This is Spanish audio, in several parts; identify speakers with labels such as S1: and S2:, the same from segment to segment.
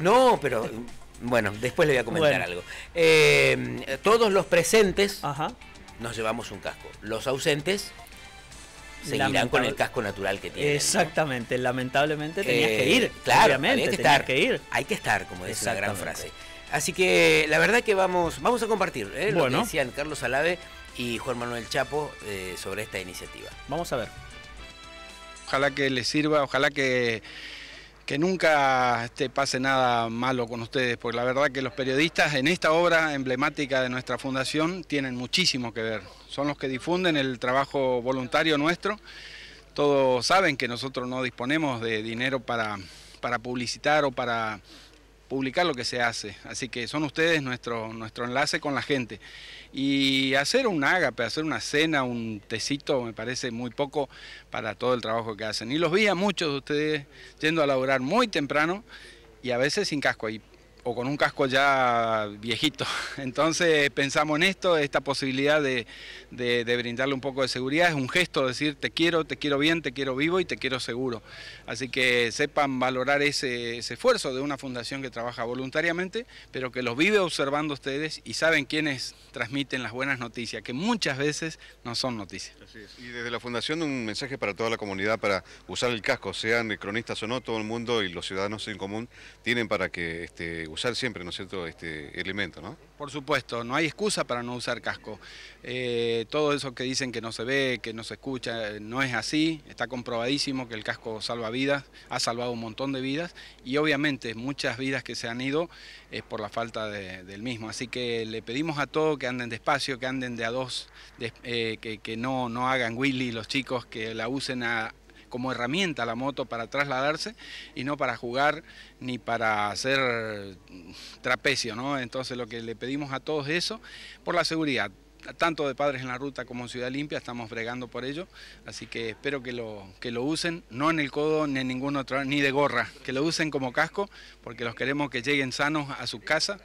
S1: No, pero bueno, después le voy a comentar algo. Eh, todos los presentes nos llevamos un casco. Los ausentes seguirán con el casco natural que tienen. Exactamente, lamentablemente tenías eh, que ir. Claro, obviamente, que estar, que ir. Hay que estar, como dice la gran frase. Así que la verdad que vamos, vamos a compartir ¿eh? lo que decían Carlos Alave y Juan Manuel Chapo sobre esta iniciativa.
S2: Vamos a ver. Ojalá que les sirva, ojalá que que nunca este, pase nada malo con ustedes, porque la verdad que los periodistas en esta obra emblemática de nuestra fundación tienen muchísimo que ver. Son los que difunden el trabajo voluntario nuestro. Todos saben que nosotros no disponemos de dinero para, para publicitar o para publicar lo que se hace. Así que son ustedes nuestro, nuestro enlace con la gente. Y hacer un ágape, hacer una cena, un tecito, me parece muy poco para todo el trabajo que hacen. Y los vi a muchos de ustedes yendo a laborar muy temprano y a veces sin casco. Y o con un casco ya viejito. Entonces pensamos en esto, esta posibilidad de, brindarle un poco de seguridad, es un gesto, decir te quiero, te quiero bien, te quiero vivo y te quiero seguro. Así que sepan valorar ese, esfuerzo de una fundación que trabaja voluntariamente, pero que los vive observando ustedes y saben quiénes transmiten las buenas noticias, que muchas veces no son noticias.
S3: Y desde la fundación un mensaje para toda la comunidad para usar el casco, sean cronistas o no, todo el mundo y los ciudadanos en común tienen para que este, usar siempre, ¿no es cierto?, este elemento, ¿no?
S2: Por supuesto, no hay excusa para no usar casco. Eh, todo eso que dicen que no se ve, que no se escucha, eh, no es así. Está comprobadísimo que el casco salva vidas, ha salvado un montón de vidas y obviamente muchas vidas que se han ido es por la falta del mismo. Así que le pedimos a todos que anden despacio, que anden de a dos, eh, que, que, no, no hagan willy los chicos, que la usen a, como herramienta la moto para trasladarse y no para jugar ni para hacer trapecio, ¿no? Entonces lo que le pedimos a todos eso por la seguridad tanto de Padres en la Ruta como en Ciudad Limpia, estamos bregando por ello, así que espero que lo, que lo usen, no en el codo ni en ningún otro, ni de gorra, que lo usen como casco, porque los queremos que lleguen sanos a su casa,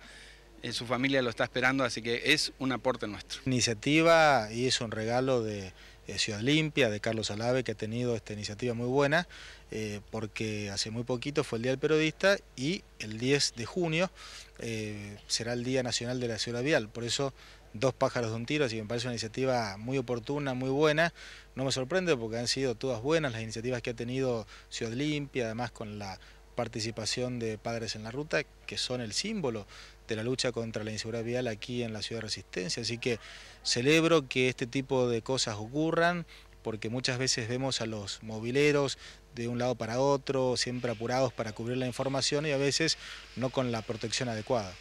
S2: eh, su familia lo está esperando, así que es un aporte nuestro.
S3: Iniciativa y es un regalo de, Ciudad Limpia, de Carlos Alave, que ha tenido esta iniciativa muy buena, eh, porque hace muy poquito fue el Día del Periodista y el 10 de junio eh, será el Día Nacional de la Ciudad Vial. Por eso, dos pájaros de un tiro, así que me parece una iniciativa muy oportuna, muy buena. No me sorprende porque han sido todas buenas las iniciativas que ha tenido Ciudad Limpia, además con la participación de padres en la ruta, que son el símbolo de la lucha contra la inseguridad vial aquí en la ciudad de Resistencia. Así que celebro que este tipo de cosas ocurran porque muchas veces vemos a los mobileros de un lado para otro, siempre apurados para cubrir la información y a veces no con la protección adecuada.